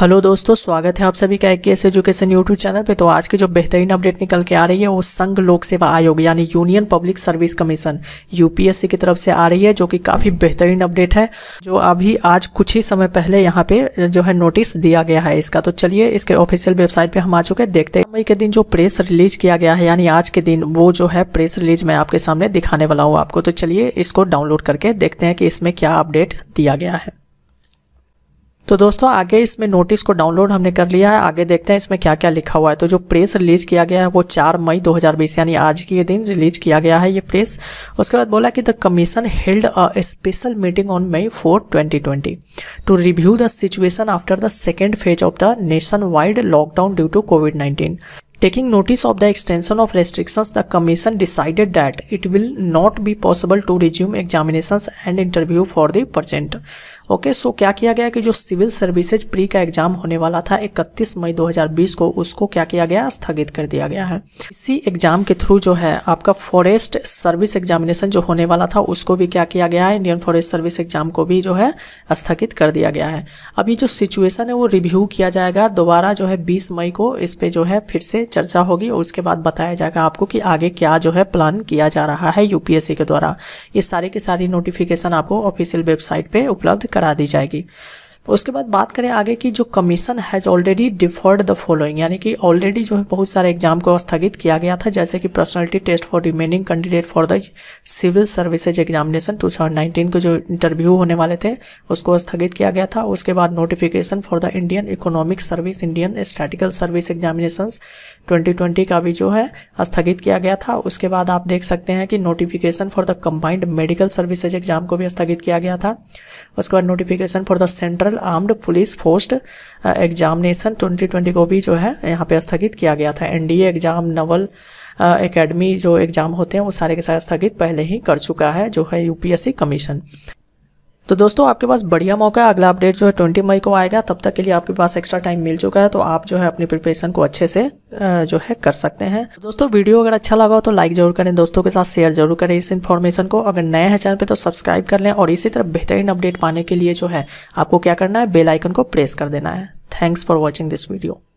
Hello दोस्तों स्वागत है आप सभी का एस एजुकेशन यूट्यूब चैनल पे तो आज की जो बेहतरीन अपडेट निकल के आ रही है वो संघ लोक सेवा आयोग यानी Union Public Service Commission UPSC की तरफ से आ रही है जो कि काफ़ी बेहतरीन अपडेट है जो अभी आज कुछ ही समय पहले यहाँ पे जो है नोटिस दिया गया है इसका तो चलिए इसके ऑफिशियल वेबसाइट पर हम आ चुके हैं देखते हैं मई के दिन जो प्रेस रिलीज किया गया है यानी आज के दिन वो जो है प्रेस रिलीज मैं आपके सामने दिखाने वाला हूँ आपको तो चलिए इसको डाउनलोड करके देखते हैं कि इसमें क्या अपडेट दिया गया है तो दोस्तों आगे इसमें नोटिस को डाउनलोड हमने कर लिया है आगे देखते हैं इसमें क्या क्या लिखा हुआ है तो जो प्रेस रिलीज किया गया है वो 4 मई 2020 यानी आज के दिन रिलीज किया गया है ये प्रेस उसके बाद बोला कि the commission held a special meeting on May four twenty two review the situation after the second phase of the nationwide lockdown due to COVID nineteen Taking notice of the extension of restrictions, the Commission decided that it will not be possible to resume examinations and interview for the present. Okay so क्या किया गया कि जो civil services pre का exam होने वाला था 31 मई 2020 को उसको क्या किया गया स्थगित कर दिया गया है इसी एग्जाम के थ्रू जो है आपका फॉरेस्ट सर्विस एग्जामिनेशन जो होने वाला था उसको भी क्या किया गया है इंडियन फॉरेस्ट सर्विस एग्जाम को भी जो है स्थगित कर दिया गया है अब ये जो सिचुएशन है वो रिव्यू किया जाएगा दोबारा जो है बीस मई को इस पर जो है फिर से चर्चा होगी और उसके बाद बताया जाएगा आपको कि आगे क्या जो है प्लान किया जा रहा है यूपीएससी के द्वारा ये सारी की सारी नोटिफिकेशन आपको ऑफिशियल वेबसाइट पर उपलब्ध करा दी जाएगी उसके बाद बात करें आगे की जो commission has already deferred the following यानी कि ऑलरेडी जो है बहुत सारे एग्जाम को स्थगित किया गया था जैसे कि personality test for remaining candidate for the civil services examination 2019 के जो इंटरव्यू होने वाले थे उसको स्थगित किया गया था उसके बाद notification for the Indian economic service Indian statistical service examination twenty का भी जो है स्थगित किया गया था उसके बाद आप देख सकते हैं कि notification for the combined medical services exam को भी स्थगित किया गया था उसके बाद notification for the central armed police post examination 2020 को भी जो है यहाँ पे स्थगित किया गया था एनडीए एग्जाम नवल एकेडमी जो एग्जाम होते हैं वो सारे के सारे स्थगित पहले ही कर चुका है जो है यूपीएससी कमीशन तो दोस्तों आपके पास बढ़िया मौका है अगला अपडेट जो है ट्वेंटी मई को आएगा तब तक के लिए आपके पास एक्स्ट्रा टाइम मिल चुका है तो आप जो है अपनी प्रिपरेशन को अच्छे से जो है कर सकते हैं तो दोस्तों वीडियो अगर अच्छा लगा हो तो लाइक जरूर करें दोस्तों के साथ शेयर जरूर करें इस इन्फॉर्मेशन को अगर नए हैं चैनल पे तो सब्सक्राइब कर लें और इसी तरह बेहतरीन अपडेट पाने के लिए जो है आपको क्या करना है बेलाइकन को प्रेस कर देना है thanks for watching this video